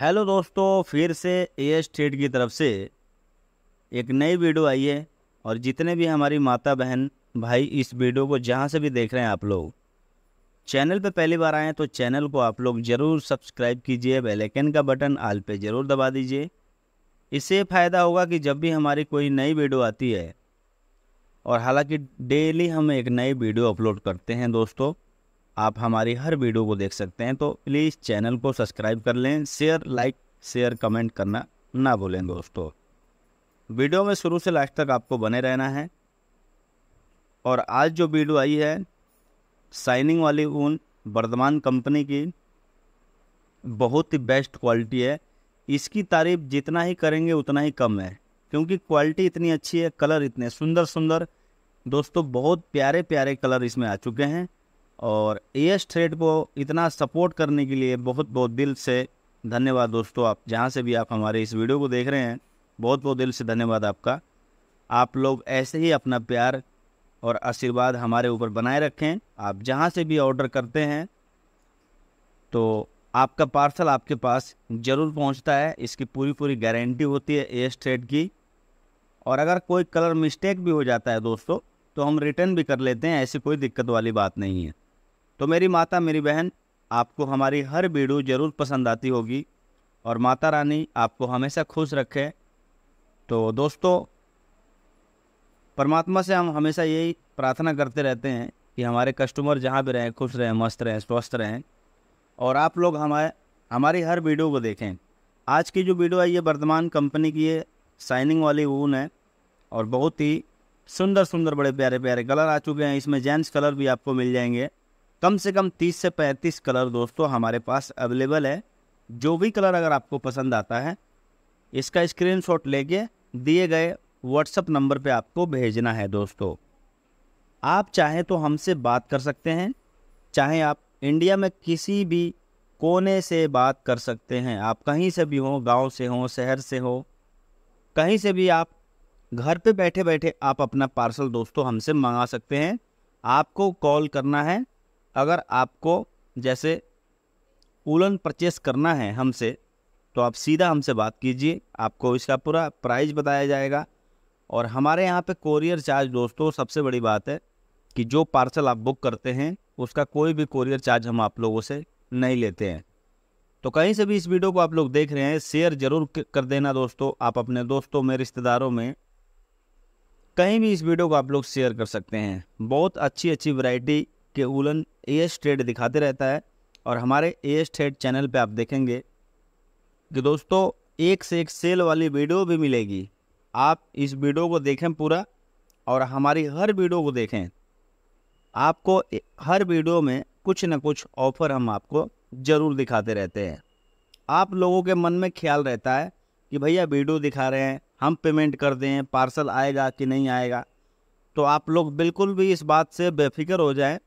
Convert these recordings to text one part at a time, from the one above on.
hello दोस्तों फिर से ए एस ट्रेड की तरफ से एक नई वीडियो आई है और जितने भी हमारी माता बहन भाई इस वीडियो को जहाँ से भी देख रहे हैं आप लोग चैनल पे पहली बार आए हैं तो चैनल को आप लोग ज़रूर सब्सक्राइब कीजिए बेल आइकन का बटन आल पे ज़रूर दबा दीजिए इससे फ़ायदा होगा कि जब भी हमारी कोई नई वीडियो आती है और हालांकि डेली हम एक नई वीडियो अपलोड करते हैं दोस्तों आप हमारी हर वीडियो को देख सकते हैं तो प्लीज़ चैनल को सब्सक्राइब कर लें शेयर लाइक शेयर कमेंट करना ना भूलें दोस्तों वीडियो में शुरू से लास्ट तक आपको बने रहना है और आज जो वीडियो आई है शाइनिंग वाली ऊन वर्धमान कंपनी की बहुत ही बेस्ट क्वालिटी है इसकी तारीफ जितना ही करेंगे उतना ही कम है क्योंकि क्वालिटी इतनी अच्छी है कलर इतने सुंदर सुंदर दोस्तों बहुत प्यारे प्यारे कलर इसमें आ चुके हैं और एस थ्रेड को इतना सपोर्ट करने के लिए बहुत बहुत दिल से धन्यवाद दोस्तों आप जहाँ से भी आप हमारे इस वीडियो को देख रहे हैं बहुत बहुत दिल से धन्यवाद आपका आप लोग ऐसे ही अपना प्यार और आशीर्वाद हमारे ऊपर बनाए रखें आप जहाँ से भी ऑर्डर करते हैं तो आपका पार्सल आपके पास ज़रूर पहुँचता है इसकी पूरी पूरी गारंटी होती है एस थ्रेड की और अगर कोई कलर मिस्टेक भी हो जाता है दोस्तों तो हम रिटर्न भी कर लेते हैं ऐसी कोई दिक्कत वाली बात नहीं है तो मेरी माता मेरी बहन आपको हमारी हर वीडियो ज़रूर पसंद आती होगी और माता रानी आपको हमेशा खुश रखे तो दोस्तों परमात्मा से हम हमेशा यही प्रार्थना करते रहते हैं कि हमारे कस्टमर जहाँ भी रहें खुश रहें मस्त रहें स्वस्थ रहें और आप लोग हमारे हमारी हर वीडियो को देखें आज की जो वीडियो है ये वर्धमान कंपनी की ये साइनिंग वाली ऊन है और बहुत ही सुंदर सुंदर बड़े प्यारे प्यारे कलर आ चुके हैं इसमें जेंट्स कलर भी आपको मिल जाएंगे कम से कम 30 से 35 कलर दोस्तों हमारे पास अवेलेबल है जो भी कलर अगर आपको पसंद आता है इसका स्क्रीनशॉट लेके दिए गए व्हाट्सअप नंबर पे आपको भेजना है दोस्तों आप चाहे तो हमसे बात कर सकते हैं चाहे आप इंडिया में किसी भी कोने से बात कर सकते हैं आप कहीं से भी हों गांव से हों शहर से हो कहीं से भी आप घर पे बैठे बैठे आप अपना पार्सल दोस्तों हमसे मंगा सकते हैं आपको कॉल करना है अगर आपको जैसे उलन परचेस करना है हमसे तो आप सीधा हमसे बात कीजिए आपको इसका पूरा प्राइस बताया जाएगा और हमारे यहाँ पे कोरियर चार्ज दोस्तों सबसे बड़ी बात है कि जो पार्सल आप बुक करते हैं उसका कोई भी कोरियर चार्ज हम आप लोगों से नहीं लेते हैं तो कहीं से भी इस वीडियो को आप लोग देख रहे हैं शेयर ज़रूर कर देना दोस्तों आप अपने दोस्तों में रिश्तेदारों में कहीं भी इस वीडियो को आप लोग शेयर कर सकते हैं बहुत अच्छी अच्छी वैरायटी के ए एस ट्रेड दिखाते रहता है और हमारे ए एस ट्रेड चैनल पे आप देखेंगे कि दोस्तों एक से एक सेल वाली वीडियो भी मिलेगी आप इस वीडियो को देखें पूरा और हमारी हर वीडियो को देखें आपको हर वीडियो में कुछ ना कुछ ऑफ़र हम आपको ज़रूर दिखाते रहते हैं आप लोगों के मन में ख्याल रहता है कि भैया वीडियो दिखा रहे हैं हम पेमेंट कर दें पार्सल आएगा कि नहीं आएगा तो आप लोग बिल्कुल भी इस बात से बेफिक्र हो जाएं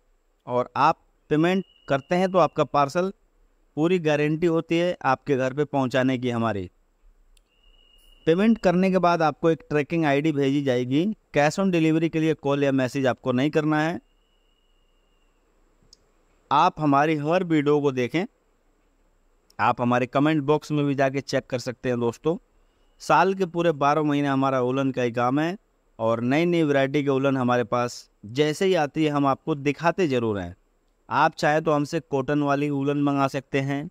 और आप पेमेंट करते हैं तो आपका पार्सल पूरी गारंटी होती है आपके घर पे पहुंचाने की हमारी पेमेंट करने के बाद आपको एक ट्रैकिंग आईडी भेजी जाएगी कैश ऑन डिलीवरी के लिए कॉल या मैसेज आपको नहीं करना है आप हमारी हर वीडियो को देखें आप हमारे कमेंट बॉक्स में भी जाके चेक कर सकते हैं दोस्तों साल के पूरे बारह महीने हमारा ओलन का ही काम है और नई नई वैरायटी के उलन हमारे पास जैसे ही आती है हम आपको दिखाते ज़रूर हैं आप चाहे तो हमसे कॉटन वाली उलन मंगा सकते हैं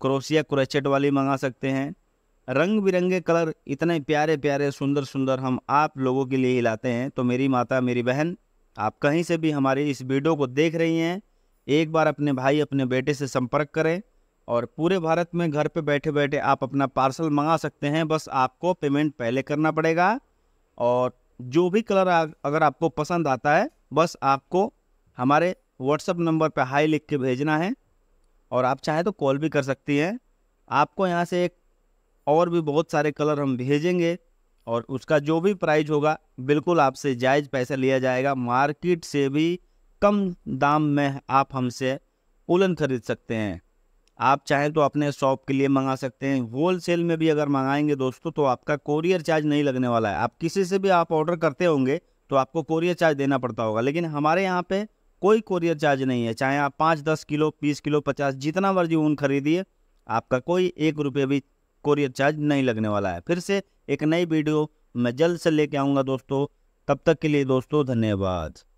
क्रोशिया क्रोचेट वाली मंगा सकते हैं रंग बिरंगे कलर इतने प्यारे प्यारे सुंदर सुंदर हम आप लोगों के लिए ही लाते हैं तो मेरी माता मेरी बहन आप कहीं से भी हमारी इस वीडियो को देख रही हैं एक बार अपने भाई अपने बेटे से संपर्क करें और पूरे भारत में घर पे बैठे बैठे आप अपना पार्सल मंगा सकते हैं बस आपको पेमेंट पहले करना पड़ेगा और जो भी कलर अगर आपको पसंद आता है बस आपको हमारे व्हाट्सअप नंबर पर हाई लिख के भेजना है और आप चाहे तो कॉल भी कर सकती हैं आपको यहाँ से एक और भी बहुत सारे कलर हम भेजेंगे और उसका जो भी प्राइस होगा बिल्कुल आपसे जायज़ पैसा लिया जाएगा मार्केट से भी कम दाम में आप हमसे उलन खरीद सकते हैं आप चाहें तो अपने शॉप के लिए मंगा सकते हैं होल सेल में भी अगर मंगाएंगे दोस्तों तो आपका कोरियर चार्ज नहीं लगने वाला है आप किसी से भी आप ऑर्डर करते होंगे तो आपको कोरियर चार्ज देना पड़ता होगा लेकिन हमारे यहाँ पे कोई कोरियर चार्ज नहीं है चाहे आप पाँच दस किलो बीस किलो पचास जितना मर्जी ऊन खरीदिए आपका कोई एक रुपये भी कोरियर चार्ज नहीं लगने वाला है फिर से एक नई वीडियो मैं जल्द से लेके आऊँगा दोस्तों तब तक के लिए दोस्तों धन्यवाद